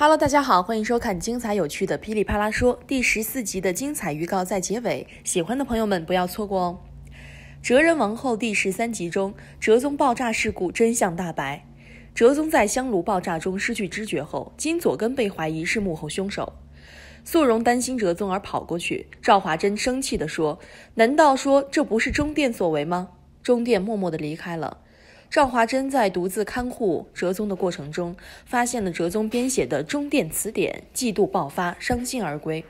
Hello，大家好，欢迎收看精彩有趣的《噼里啪啦说》第十四集的精彩预告在结尾，喜欢的朋友们不要错过哦。哲人王后第十三集中，哲宗爆炸事故真相大白，哲宗在香炉爆炸中失去知觉后，金左根被怀疑是幕后凶手，素荣担心哲宗而跑过去，赵华珍生气地说：“难道说这不是中殿所为吗？”中殿默默地离开了。赵华珍在独自看护哲宗的过程中，发现了哲宗编写的《中殿词典》，嫉妒爆发，伤心而归。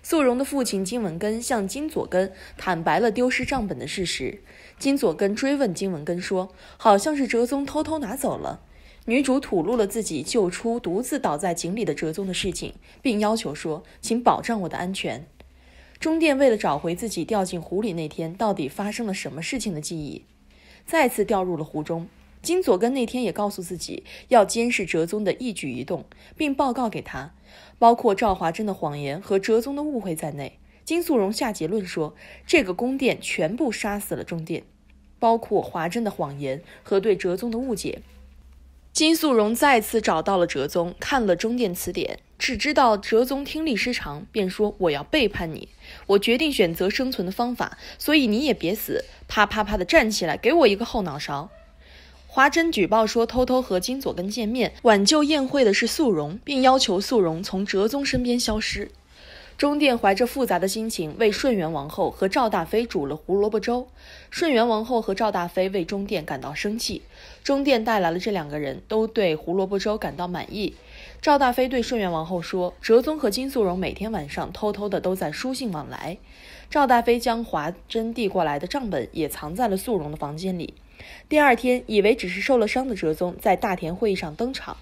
素荣的父亲金文根向金左根坦白了丢失账本的事实。金左根追问金文根说：“好像是哲宗偷偷拿走了。”女主吐露了自己救出独自倒在井里的哲宗的事情，并要求说：“请保障我的安全。”中殿为了找回自己掉进湖里那天到底发生了什么事情的记忆。再次掉入了湖中。金佐根那天也告诉自己要监视哲宗的一举一动，并报告给他，包括赵华珍的谎言和哲宗的误会在内。金素荣下结论说，这个宫殿全部杀死了中殿，包括华珍的谎言和对哲宗的误解。金素荣再次找到了哲宗，看了中殿词典。只知道哲宗听力失常，便说我要背叛你，我决定选择生存的方法，所以你也别死。啪啪啪的站起来，给我一个后脑勺。华珍举报说偷偷和金佐根见面，挽救宴会的是素容，并要求素容从哲宗身边消失。中殿怀着复杂的心情为顺元王后和赵大妃煮了胡萝卜粥。顺元王后和赵大妃为中殿感到生气。中殿带来了这两个人，都对胡萝卜粥感到满意。赵大妃对顺元王后说：“哲宗和金素荣每天晚上偷偷的都在书信往来。”赵大妃将华珍递过来的账本也藏在了素荣的房间里。第二天，以为只是受了伤的哲宗在大田会议上登场。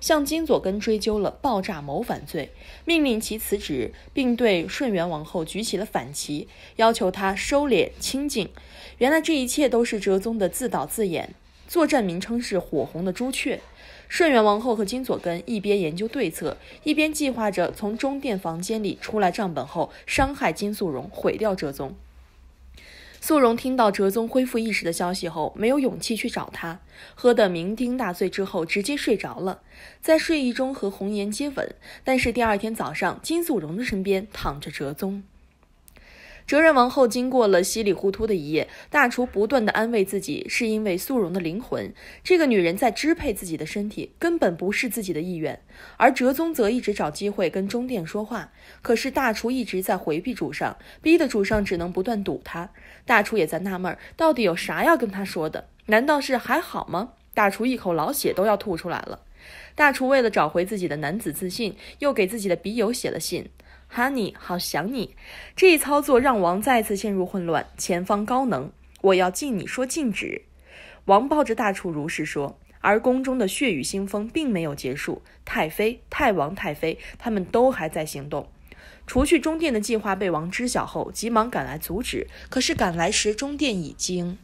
向金左根追究了爆炸谋反罪，命令其辞职，并对顺元王后举起了反旗，要求他收敛清净。原来这一切都是哲宗的自导自演，作战名称是火红的朱雀。顺元王后和金左根一边研究对策，一边计划着从中殿房间里出来账本后伤害金素荣，毁掉哲宗。素蓉听到哲宗恢复意识的消息后，没有勇气去找他，喝得酩酊大醉之后，直接睡着了，在睡意中和红颜接吻。但是第二天早上，金素蓉的身边躺着哲宗。哲仁王后经过了稀里糊涂的一夜，大厨不断的安慰自己，是因为素荣的灵魂，这个女人在支配自己的身体，根本不是自己的意愿。而哲宗则一直找机会跟中殿说话，可是大厨一直在回避主上，逼得主上只能不断堵他。大厨也在纳闷，到底有啥要跟他说的？难道是还好吗？大厨一口老血都要吐出来了。大厨为了找回自己的男子自信，又给自己的笔友写了信。Honey，好想你。这一操作让王再次陷入混乱。前方高能，我要禁你说禁止。王抱着大厨如是说。而宫中的血雨腥风并没有结束，太妃、太王、太妃，他们都还在行动。除去中殿的计划被王知晓后，急忙赶来阻止，可是赶来时中殿已经。